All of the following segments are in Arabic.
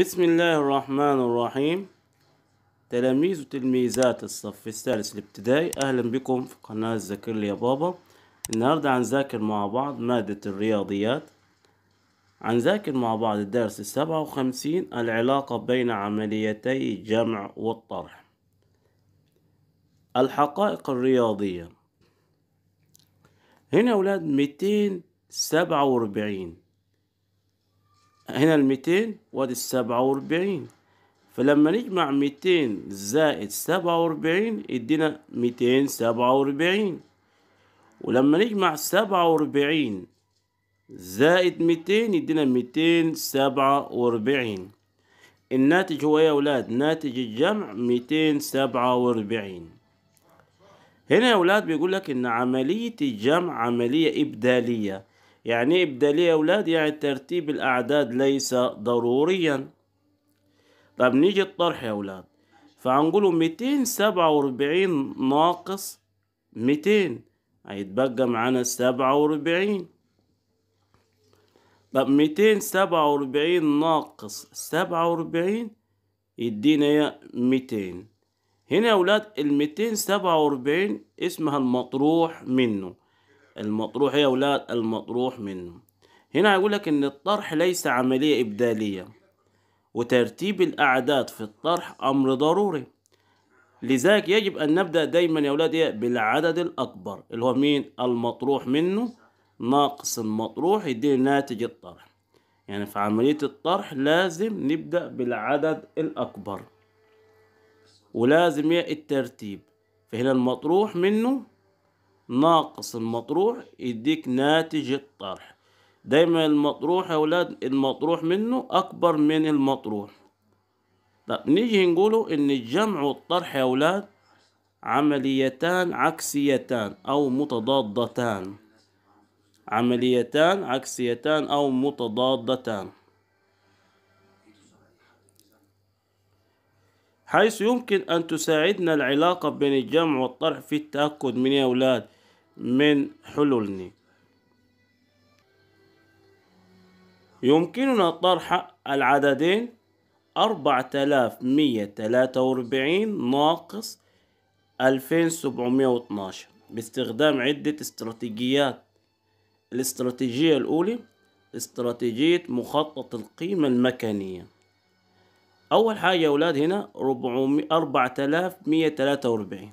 بسم الله الرحمن الرحيم تلاميذ وتلميذات الصف الثالث الابتدائي اهلا بكم في قناة ذاكر لي يا بابا النهاردة هنذاكر مع بعض مادة الرياضيات هنذاكر مع بعض الدرس السبعة وخمسين العلاقة بين عمليتي الجمع والطرح الحقائق الرياضية هنا أولاد ميتين سبعة وأربعين هنا الميتين وادي السبعة وأربعين فلما نجمع ميتين زائد سبعة وأربعين يدينا ميتين سبعة وأربعين ولما نجمع سبعة وأربعين زائد ميتين يدينا ميتين سبعة وأربعين الناتج هو يا أولاد ناتج الجمع ميتين سبعة وأربعين هنا يا أولاد بيقول لك إن عملية الجمع عملية إبدالية يعني ابدأ لي يا أولاد يعني ترتيب الأعداد ليس ضروريا طب نيجي الطرح يا أولاد فهنقوله ميتين سبعة وأربعين ناقص ميتين هيتبقى معانا سبعة وأربعين طب ميتين سبعة وأربعين ناقص سبعة وأربعين يدينا يا ميتين هنا يا أولاد الميتين سبعة وأربعين اسمها المطروح منه المطروح يا أولاد المطروح منه هنا يقول لك إن الطرح ليس عملية إبدالية وترتيب الأعداد في الطرح أمر ضروري لذلك يجب أن نبدأ دايما يا أولاد إيه؟ بالعدد الأكبر اللي هو مين المطروح منه ناقص المطروح يديني ناتج الطرح يعني في عملية الطرح لازم نبدأ بالعدد الأكبر ولازم الترتيب فهنا المطروح منه ناقص المطروح يديك ناتج الطرح دايما المطروح يا اولاد المطروح منه أكبر من المطروح طب نيجي نقوله إن الجمع والطرح يا اولاد عمليتان عكسيتان أو متضادتان عمليتان عكسيتان أو متضادتان حيث يمكن أن تساعدنا العلاقة بين الجمع والطرح في التأكد من يا أولاد من حلولنا يمكننا طرح العددين 4143 ناقص 2712 باستخدام عدة استراتيجيات الاستراتيجية الأولى استراتيجية مخطط القيمة المكانية أول حاجة يا أولاد هنا 4143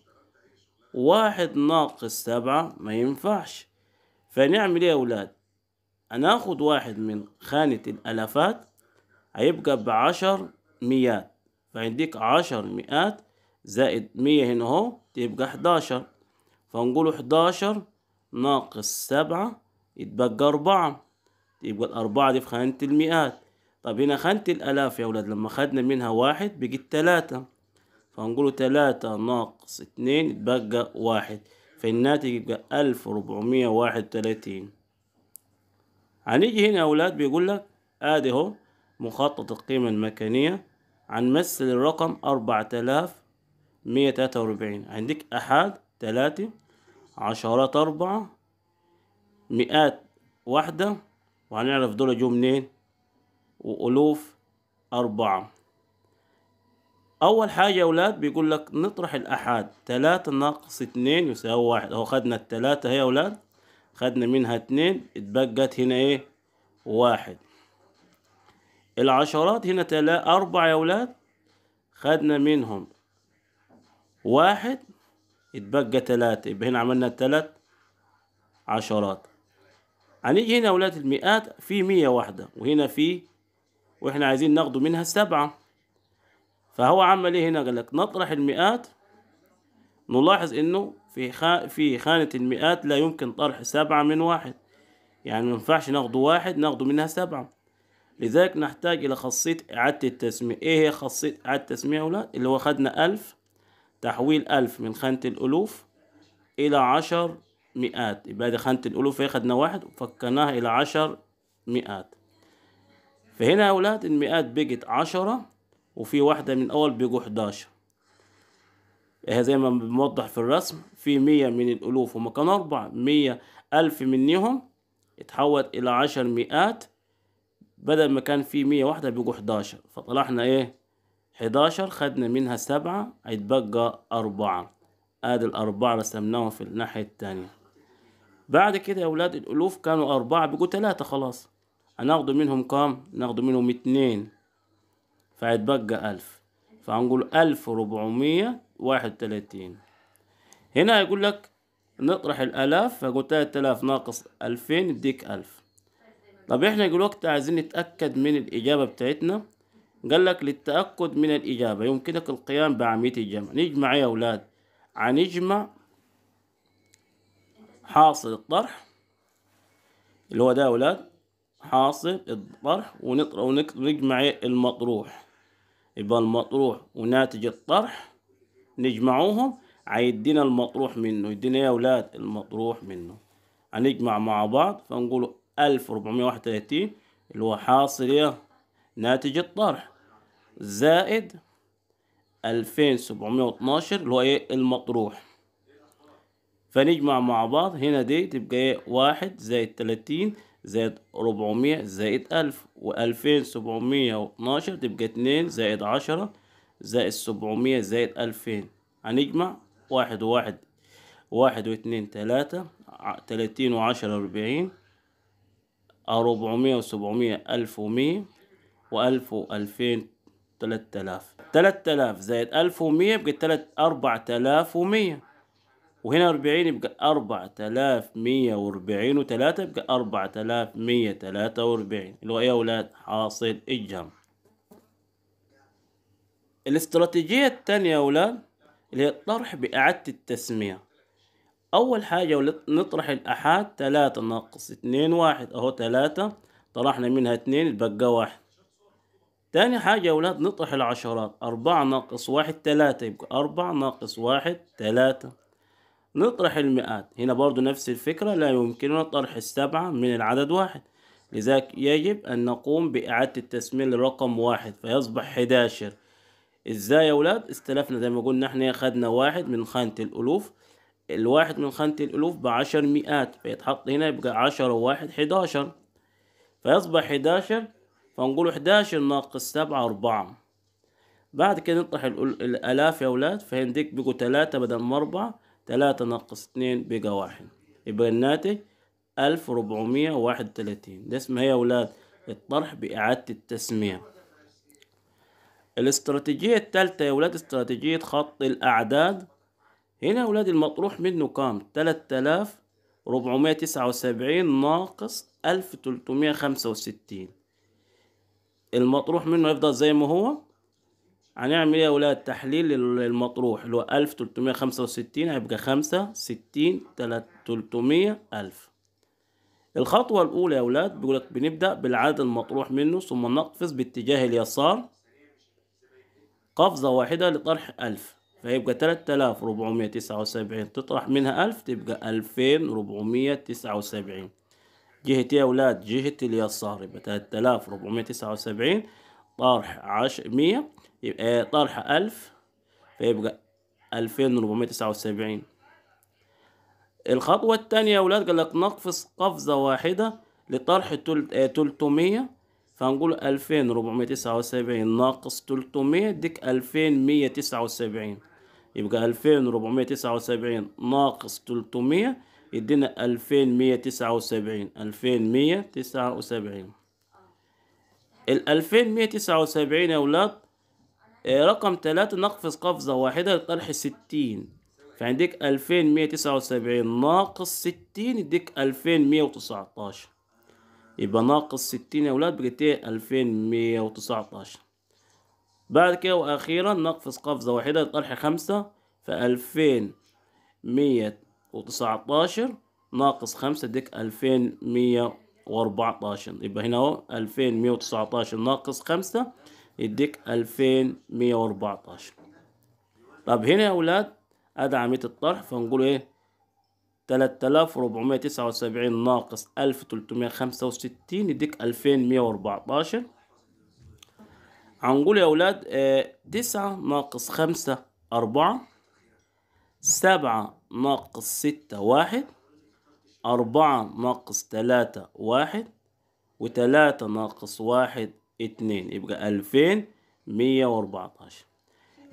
واحد ناقص سبعة ما ينفعش فنعمل ايه يا أولاد هناخد واحد من خانة الألفات هيبقى بعشر ميات فعنديك عشر مئات زائد مية هنا اهو تبقى حداشر فنقول حداشر ناقص سبعة يتبقى أربعة يبقى الأربعة دي في خانة المئات طب هنا خانة الألاف يا ولاد لما خدنا منها واحد بقت تلاتة فهنقول تلاتة ناقص اتنين يتبقى واحد فالناتج يبقى ألف وربعمية واحد وتلاتين هنيجي هنا يا أولاد بيقول لك آدي أهو مخطط القيمة المكانية هنمثل الرقم أربعة آلاف مية تلاتة وأربعين عندك أحد تلاتة عشرات أربعة مئات واحدة وهنعرف دول جو منين وألوف أربعة أول حاجة يا أولاد بيقول لك نطرح الأحاد تلاتة ناقص اتنين يساوي واحد أهو خدنا التلاتة هي يا أولاد خدنا منها اتنين اتبقت هنا إيه واحد العشرات هنا تلا أربعة يا أولاد خدنا منهم واحد اتبقى تلاتة يبقى هنا عملنا تلات عشرات هنيجي هنا يا أولاد المئات في مية واحدة وهنا في وإحنا عايزين ناخده منها سبعة فهو عمل ايه هنا قال لك نطرح المئات نلاحظ انه في خا في خانة المئات لا يمكن طرح سبعة من واحد يعني ما ينفعش ناخده واحد ناخده منها سبعة لذلك نحتاج إلى خاصية إعادة التسمية إيه هي خاصية إعادة التسمية يا أولاد اللي هو خدنا ألف تحويل ألف من خانة الألوف إلى عشر مئات يبقى دي خانة الألوف هي خدنا واحد وفكرناها إلى عشر مئات فهنا يا أولاد المئات بقت عشرة وفي واحدة من الأول بيجوا 11 إيه، زي ما بنوضح في الرسم في مية من الألوف هما كانوا أربع مية ألف منهم اتحول إلى عشر مئات بدل ما كان في مية واحدة بيجوا حداشر فطلعنا إيه حداشر خدنا منها سبعة هيتبقى أربعة آدي الأربعة رسمناهم في الناحية التانية بعد كده يا ولاد الألوف كانوا أربعة بيجوا تلاتة خلاص هناخدوا منهم كام؟ ناخدوا منهم اتنين فهيتبقى ألف فهنقول ألف وربعمية واحد وتلاتين هنا هيقول لك نطرح الآلاف فيقول تلات آلاف ناقص ألفين يديك ألف طب احنا دلوقتي عايزين نتأكد من الإجابة بتاعتنا قال لك للتأكد من الإجابة يمكنك القيام بعملية الجمع نجمع يا أولاد هنجمع حاصل الطرح اللي هو ده يا أولاد حاصل الطرح ونجمع المطروح يبقى المطروح وناتج الطرح نجمعوهم هيدينا المطروح منه يدينا يا أولاد المطروح منه هنجمع مع بعض فنقول ألف وربعمية واحد وتلاتين اللي هو حاصل ناتج الطرح زائد ألفين سبعمية واتناشر اللي هو إيه المطروح فنجمع مع بعض هنا دي تبقى إيه واحد زائد تلاتين زائد 400 زائد ألف وألفين سبعمية تبقى اتنين زائد عشرة زائد سبعمية زائد ألفين هنجمع واحد 1 واحد واتنين تلاتة تلاتين وعشرة أربعين أربعمية وسبعمية ألف ومية وألف وألفين تلات آلاف تلات آلاف زائد ألف ومية بقت تلات أربع تلاف ومية وهنا 40 يبقى 4140 و3 يبقى 4143 اللي هو ايه يا اولاد حاصل الجمع الاستراتيجية الثانية يا اولاد اللي هي الطرح بإعادة التسمية أول حاجة نطرح الأحاد 3 ناقص 2 1 أهو 3 طرحنا منها 2 يبقى 1 تاني حاجة يا ولاد نطرح العشرات أربعة ناقص واحد تلاتة يبقى أربعة ناقص واحد تلاتة نطرح المئات هنا برضو نفس الفكرة لا يمكننا طرح السبعة من العدد واحد لذلك يجب أن نقوم بإعادة التسمية لرقم واحد فيصبح حداشر إزاي يا ولاد استلفنا زي ما قلنا إحنا خدنا واحد من خانة الألوف الواحد من خانة الألوف بعشر مئات فيتحط هنا يبقى عشرة وواحد حداشر فيصبح حداشر فنقول حداشر ناقص سبعة أربعة بعد كده نطرح الألاف يا ولاد فهنديك بيجوا تلاتة بدل ما أربعة تلاتة ناقص اتنين بقى واحد يبقى الناتج ألف ربعمية واحد وتلاتين ده اسمها إيه يا أولاد الطرح بإعادة التسمية الاستراتيجية التالتة يا أولاد استراتيجية خط الأعداد هنا يا أولاد المطروح منه كام تلات آلاف ربعمية تسعة وسبعين ناقص ألف تلتمية خمسة وستين المطروح منه يفضل زي ما هو هنعمل ايه يا ولاد تحليل للمطروح اللي هو ألف تلتمية خمسة وستين هيبقى خمسة ستين تلتمية ألف الخطوة الأولى يا ولاد بيقولك بنبدأ بالعدد المطروح منه ثم نقفز باتجاه اليسار قفزة واحدة لطرح ألف فيبقى تلات آلاف ربعمية تسعة وسبعين تطرح منها ألف تبقى ألفين ربعمية تسعة وسبعين جهة إيه يا ولاد جهة اليسار يبقى تلات آلاف ربعمية تسعة وسبعين طرح عش مية يبقى طرح ألف فيبقى ألفين وربعمية تسعة وسبعين الخطوة التانية يا ولاد قال لك نقفز قفزة واحدة لطرح آه، تلتمية فهنقول ألفين وربعمية تسعة وسبعين ناقص تلتمية ديك ألفين مية تسعة وسبعين يبقى ألفين وربعمية تسعة وسبعين ناقص تلتمية يدينا ألفين مية تسعة وسبعين ألفين مية تسعة وسبعين الألفين مية تسعة وسبعين يا ولاد آه، رقم تلاتة نقفز قفزة واحدة لطرح ستين فعندك ألفين مية تسعة وسبعين ناقص ستين يديك ألفين مية وتسعتاشر يبقى ناقص ستين يا ولاد بقيت ايه ألفين مية وتسعتاشر بعد كده وأخيرا نقفز قفزة واحدة لطرح خمسة فألفين مية وتسعتاشر ناقص خمسة يديك ألفين مية وأربعتاشر يبقى هنا أهو ألفين مية وتسعتاشر ناقص خمسة يديك 2114 طب هنا يا أولاد أدي عملية الطرح فنقول إيه 3479 ناقص 1365 يديك 2114 هنقول يا أولاد آه، تسعة ناقص خمسة أربعة سبعة ناقص ستة واحد أربعة ناقص تلاتة واحد وتلاتة ناقص واحد اتنين يبقى ألفين مية وأربعتاشر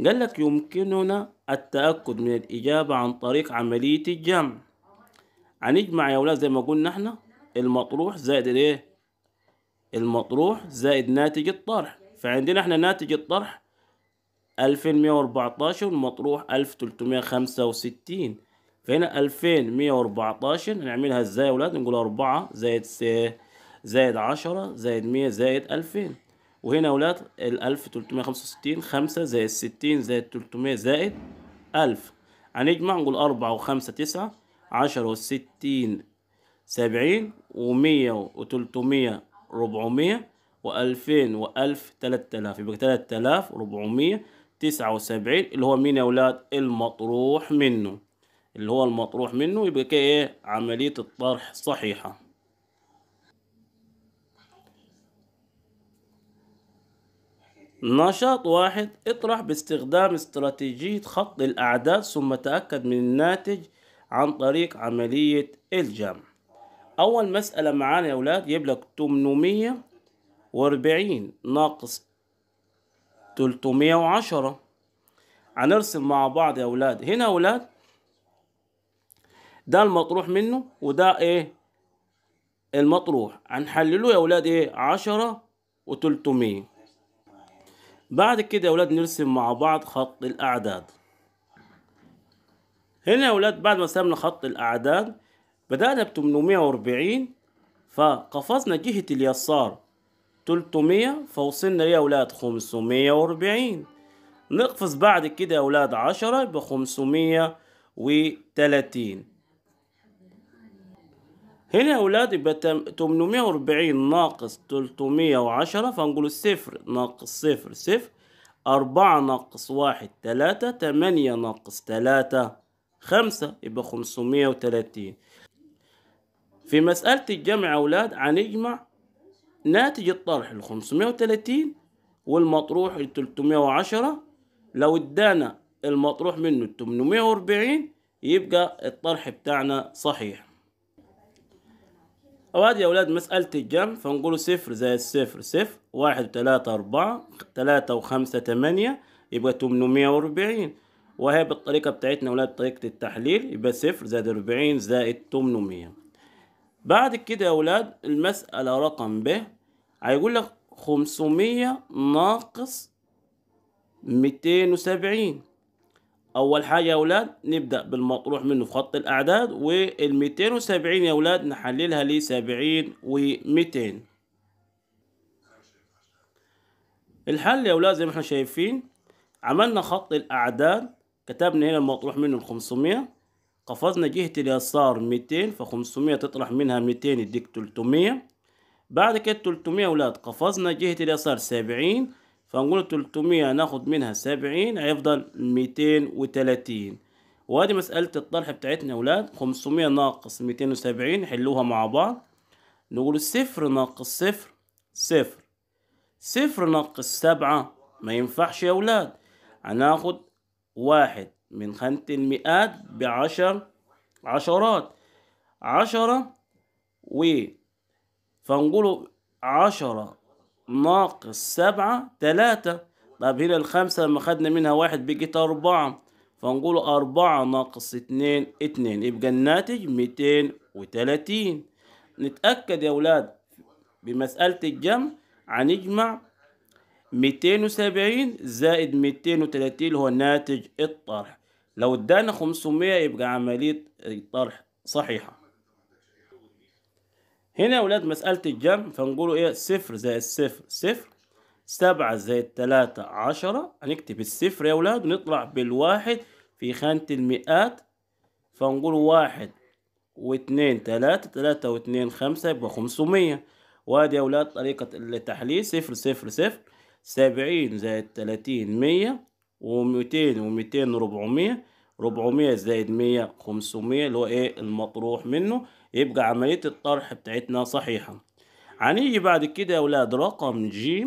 قال لك يمكننا التأكد من الإجابة عن طريق عملية الجمع هنجمع يا أولاد زي ما قلنا احنا المطروح زائد الايه المطروح زائد ناتج الطرح فعندنا احنا ناتج الطرح ألفين مية وأربعتاشر والمطروح ألف تلتمية خمسة وستين فهنا ألفين مية وأربعتاشر هنعملها ازاي يا أولاد نقول أربعة زائد زائد 10 زائد 100 زائد 2000 وهنا يا ولاد ال 1365 5 زائد 60 زائد 300 زائد 1000 هنجمع نقول 4 و5 9 10 و60 70 و100 و300 400 و2000 و1000 3000 يبقى 3479 اللي هو مين يا ولاد المطروح منه اللي هو المطروح منه يبقى كده ايه عملية الطرح صحيحة نشاط واحد اطرح باستخدام استراتيجية خط الأعداد ثم تأكد من الناتج عن طريق عملية الجمع أول مسألة معانا يا أولاد يبلغ 840 ناقص 310 هنرسم مع بعض يا أولاد هنا يا أولاد ده المطروح منه وده إيه المطروح هنحلله يا أولاد إيه 10 و 300 بعد كده يا اولاد نرسم مع بعض خط الأعداد هنا يا اولاد بعد ما رسمنا خط الأعداد بدأنا ب 840 فقفزنا جهة اليسار 300 فوصلنا يا اولاد 540 نقفز بعد كده يا اولاد 10 ب 530 هنا يا ولاد يبقى 840 ناقص 310 فنقول صفر ناقص صفر صفر أربعة ناقص واحد تلاتة تمانية ناقص تلاتة خمسة يبقى خمسمية وتلاتين في مسألة الجمع أولاد هنجمع ناتج الطرح الخمسمية وتلاتين والمطروح التلتمية وعشرة لو ادانا المطروح منه التمنمية وأربعين يبقى الطرح بتاعنا صحيح أوادي يا أولاد مسألة الجمع فنقول صفر زائد صفر صفر واحد وثلاثة أربعة ثلاثة وخمسة تمانية يبقى تمنمية وأربعين وهي بالطريقة بتاعتنا أولاد طريقة التحليل يبقى صفر زائد أربعين زائد تمنمية بعد كده يا أولاد المسألة رقم ب هيقول لك خمسمية ناقص ميتين وسبعين اول حاجه يا اولاد نبدا بالمطروح منه في خط الاعداد وال 270 يا اولاد نحللها ل 70 و200 الحل يا اولاد زي ما احنا شايفين عملنا خط الاعداد كتبنا هنا المطروح منه ال 500 قفزنا جهة اليسار 200 ف 500 تطرح منها 200 يديك 300 بعد كده 300 يا اولاد قفزنا جهة اليسار 70 فنقول 300 ناخد منها 70 هيفضل 230 وادي مسألة الطرح بتاعتنا يا ولاد 500 ناقص 270 حلوها مع بعض نقول صفر ناقص صفر صفر صفر ناقص سبعة ما ينفعش يا ولاد هناخد واحد من خانة المئات بعشر عشرات عشرة و فنقول عشرة ناقص سبعة تلاتة طب هنا الخمسة لما خدنا منها واحد بقت أربعة فنقول أربعة ناقص اتنين اتنين يبقى الناتج ميتين وتلاتين نتأكد يا ولاد بمسألة الجمع هنجمع ميتين وسبعين زائد ميتين وتلاتين هو ناتج الطرح لو ادانا خمسمية يبقى عملية الطرح صحيحة هنا يا ولاد مسألة الجمع فنقولوا إيه صفر زائد صفر صفر سبعة زائد تلاتة عشرة هنكتب الصفر يا ولاد ونطلع بالواحد في خانة المئات فنقول واحد واتنين تلاتة تلاتة واتنين خمسة يبقى خمسمية وادي يا ولاد طريقة التحليل صفر صفر صفر سبعين زائد تلاتين مية وميتين وميتين ربعمية ربعمية زائد مية خمسمية اللي هو ايه المطروح منه يبقى عملية الطرح بتاعتنا صحيحة هنيجي بعد كده يا ولاد رقم ج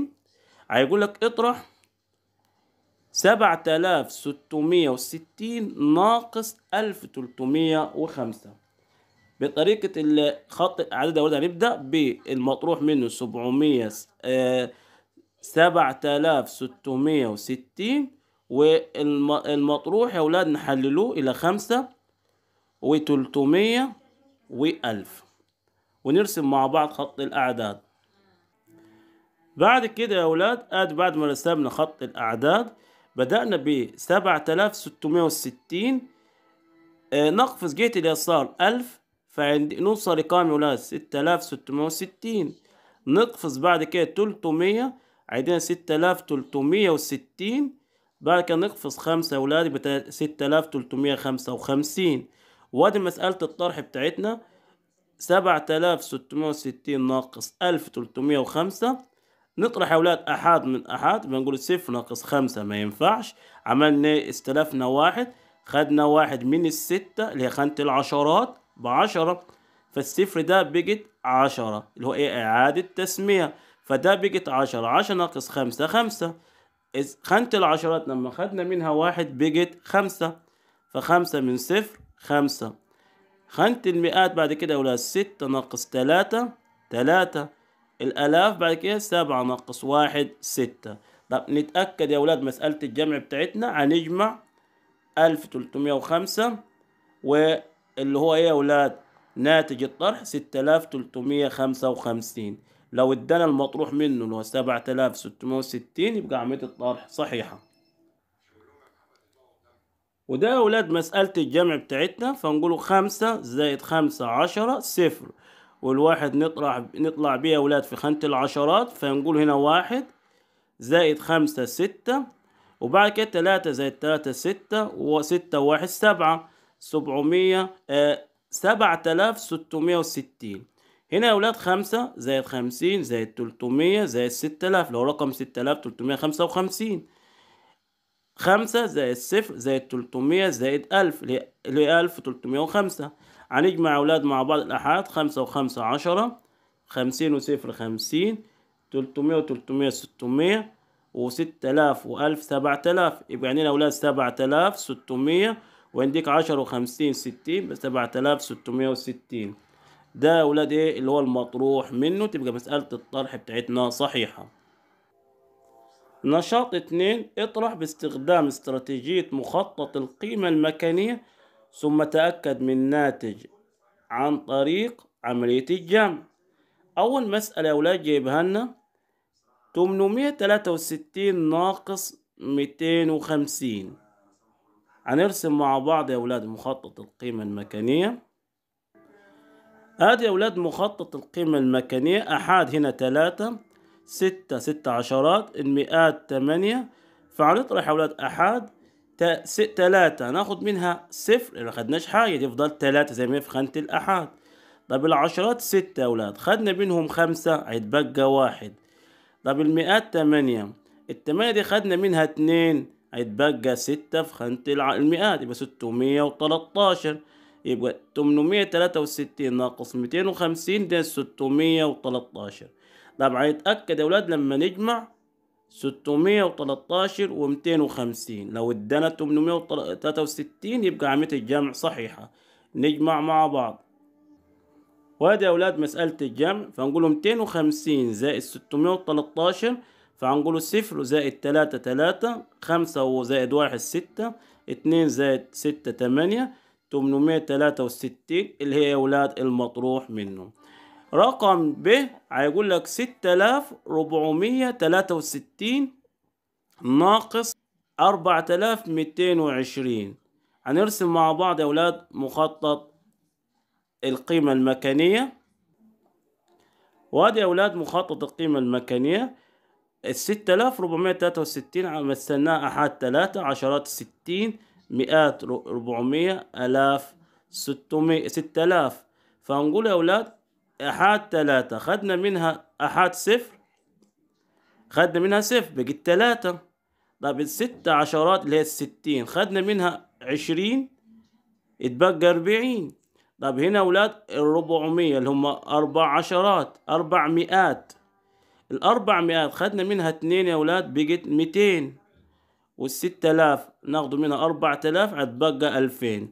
هيقول لك اطرح سبعة آلاف ستمية وستين ناقص ألف تلتمية وخمسة بطريقة خط عدد أولاد هنبدأ بالمطروح منه سبعمية آه، سبعة آلاف ستمية وستين والمطروح يا أولاد نحللوه إلى خمسة وتلتمية وألف ونرسم مع بعض خط الأعداد بعد كده يا أولاد آد بعد ما رسمنا خط الأعداد بدأنا ب 7660 آه، نقفز جهة اليسار ألف فعند نوصل لكام يا ولاد وستين نقفز بعد كده تلتمية عندنا تلتمية وستين بعد كده نقفز خمسة يا ولاد بتل... ستة آلاف تلتمية خمسة وخمسين وادي مسألة الطرح بتاعتنا سبعة آلاف ستمية وستين ناقص ألف تلتمية وخمسة نطرح يا ولاد أحد من أحد بنقول صفر ناقص خمسة ما ينفعش عملنا إيه استلفنا واحد خدنا واحد من الستة اللي هي خانة العشرات بعشرة فالصفر ده بقت عشرة اللي هو إيه إعادة تسمية فده بقت عشرة عشرة ناقص خمسة خمسة خانة العشرات لما خدنا منها واحد بقت خمسة فخمسة من صفر خمسة خانة المئات بعد كده أولاد ستة ناقص تلاتة تلاتة الآلاف بعد كده سبعة ناقص واحد ستة طب نتأكد يا أولاد مسألة الجمع بتاعتنا هنجمع ألف تلتمية وخمسة واللي هو إيه يا أولاد ناتج الطرح ستة آلاف تلتمية خمسة وخمسين لو ادانا المطروح منه اللي هو سبعة آلاف ستمية وستين يبقى عملية الطرح صحيحة وده يا أولاد مسألة الجمع بتاعتنا فنقوله خمسة زائد خمسة عشرة صفر والواحد نطلع نطلع بيه يا أولاد في خانة العشرات فنقول هنا واحد زائد خمسة ستة وبعد كده تلاتة زائد تلاتة ستة وستة واحد سبعة سبعمية آه سبعة آلاف ستمية وستين هنا يا ولاد خمسة زائد خمسين زائد تلتمية زائد ستة آلاف لو رقم ستة آلاف تلتمية خمسة وخمسين خمسة زائد صفر زائد تلتمية زائد ألف لألف تلتمية وخمسة هنجمع أولاد مع بعض الآحاد خمسة وخمسة عشرة خمسين وصفر خمسين تلتمية وتلتمية ستمية وستة آلاف وألف سبعة آلاف يبقى عندنا يعني أولاد سبعة آلاف ستمية وعندك عشرة وخمسين ستين سبعة آلاف ستمية وستين ده أولاد إيه اللي هو المطروح منه تبقى مسألة الطرح بتاعتنا صحيحة نشاط اثنين اطرح باستخدام استراتيجية مخطط القيمة المكانية ثم تأكد من ناتج عن طريق عملية الجمع أول مسألة يا ولاد جايبها لنا 863 ناقص 250 هنرسم مع بعض يا ولاد مخطط القيمة المكانية هذه يا ولاد مخطط القيمة المكانية أحاد هنا ثلاثة ستة ستة عشرات المئات تمانية فهنطرح يا أحد تلاتة ناخد منها صفر ما خدناش حاجة تفضل تلاتة زي ما في خانة الأحاد طب العشرات ستة يا خدنا منهم خمسة هيتبقى واحد طب المئات تمانية التمانية دي خدنا منها اتنين هيتبقى ستة في خانة المئات يبقى ستمية وتلاتاشر يبقى تمنمية تلاتة وستين ناقص ميتين وخمسين ده ستمية وتلاتاشر طب هنتأكد يا ولاد لما نجمع ستمية وتلاتاشر ومتين وخمسين لو ادانا تمنمية وتلاتة وستين يبقى عملية الجمع صحيحة نجمع مع بعض وادي يا ولاد مسألة الجمع فنقوله متين وخمسين زائد ستمية وتلاتاشر فهنقوله صفر زائد تلاتة تلاتة خمسة زائد واحد ستة اتنين زائد ستة تمانية تمنمية تلاتة وستين اللي هي يا ولاد المطروح منه رقم ب هيقول لك 6463 ناقص 4220 هنرسم مع بعض يا أولاد مخطط القيمة المكانية وادي يا أولاد مخطط القيمة المكانية الستة آلاف ربعمية تلاتة وستين مثلناها أحد تلاتة عشرات ستين مئات ربعمية آلاف ستمية ستة آلاف فهنقول يا أولاد أحاد ثلاثة خدنا منها أحاد صفر خدنا منها صفر بقت ثلاثة طب الست عشرات اللي هي الستين خدنا منها عشرين اتبقى أربعين طب هنا أولاد الربعمية اللي هم أربع عشرات أربع مئات الأربع مئات خدنا منها اتنين يا أولاد بقت ميتين والست آلاف ناخدوا منها أربع تلاف هتبقى ألفين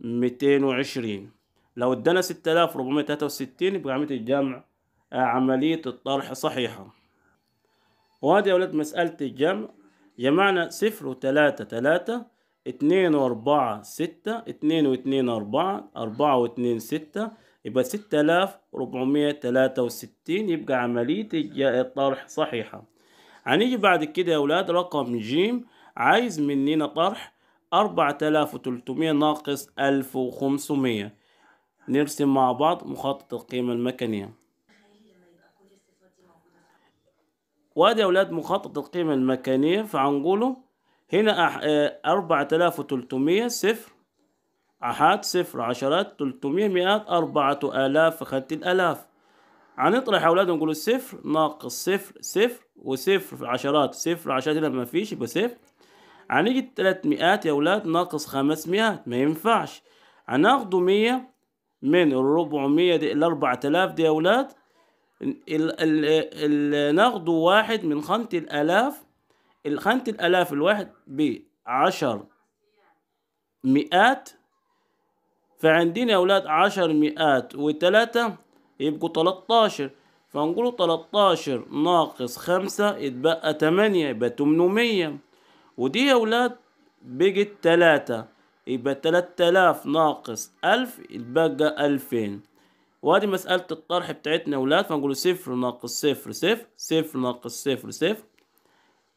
220 لو ادانا 6463 يبقى عملية الجمع آه، عملية الطرح صحيحة وهذه يا ولاد مسألة الجمع جمعنا صفر وتلاتة تلاتة اتنين واربعة ستة اتنين واتنين أربعة أربعة واتنين ستة يبقى و 2 6 تلاتة وستين يبقى عملية الطرح صحيحة هنيجي بعد كده يا ولاد رقم جيم عايز مننا طرح 4300 ناقص 1500 نرسم مع بعض مخطط القيمة المكانية وادي يا أولاد مخطط القيمة المكانية فهنقوله هنا آه، أربعة آلاف وتلتمية صفر أحد صفر عشرات تلتمية مئات أربعة آلاف خدت الآلاف هنطرح يا أولاد نقول صفر ناقص صفر صفر وصفر في العشرات صفر عشرات هنا مفيش يبقى صفر هنيجي 300 يا ولاد ناقص 500 ما ينفعش هناخدوا 100 من ال 400 دي ال 4000 دي يا ولاد ال ال ال ناخده واحد من خانة الآلاف خانة الآلاف الواحد 10 مئات فعندنا يا ولاد عشر مئات وتلاتة يبقوا تلاتاشر فنقولوا تلاتاشر ناقص خمسة يتبقى تمانية يبقى 800 ودي يا ولاد بقت تلاتة يبقى تلات تلاف ناقص ألف يتبقى ألفين وادي مسألة الطرح بتاعتنا يا ولاد فنقول صفر ناقص صفر صفر صفر ناقص صفر صفر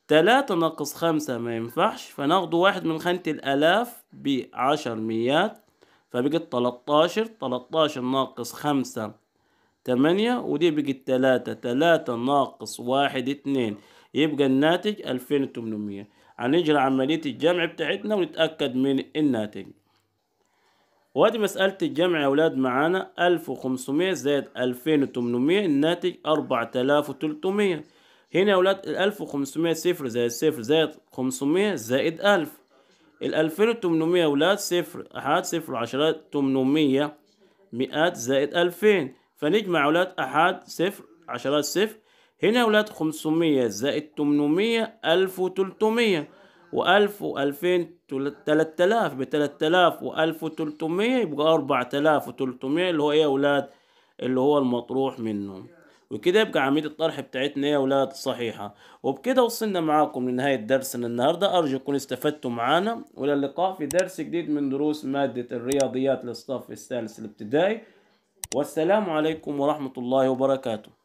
تلاتة ناقص خمسة ما ينفعش فناخد واحد من خانة الآلاف بعشر ميات فبقت تلاتاشر تلاتاشر ناقص خمسة تمانية ودي بقت تلاتة تلاتة ناقص واحد اتنين يبقى الناتج ألفين وتمنمية هنجري عملية الجمع بتاعتنا ونتأكد من الناتج وادي مسألة الجمع يا أولاد معانا ألف وخمسمية زائد ألفين وتمنمية الناتج أربعة آلاف وتلتمية هنا يا أولاد الألف وخمسمية صفر زائد صفر زائد خمسمية زائد ألف الألفين وتمنمية يا أولاد صفر أحد صفر وعشرات تمنمية مئات زائد ألفين فنجمع أولاد أحد صفر عشرات صفر هنا يا ولاد 500 زائد 800 1300 و1000 و2000 3000 ب 3000 و1300 يبقى 4300 اللي هو ايه يا ولاد اللي هو المطروح منه وكده يبقى عميد الطرح بتاعتنا يا ولاد صحيحة وبكده وصلنا معاكم لنهاية درسنا النهاردة أرجو تكونوا استفدتوا معانا وإلى اللقاء في درس جديد من دروس مادة الرياضيات للصف الثالث الابتدائي والسلام عليكم ورحمة الله وبركاته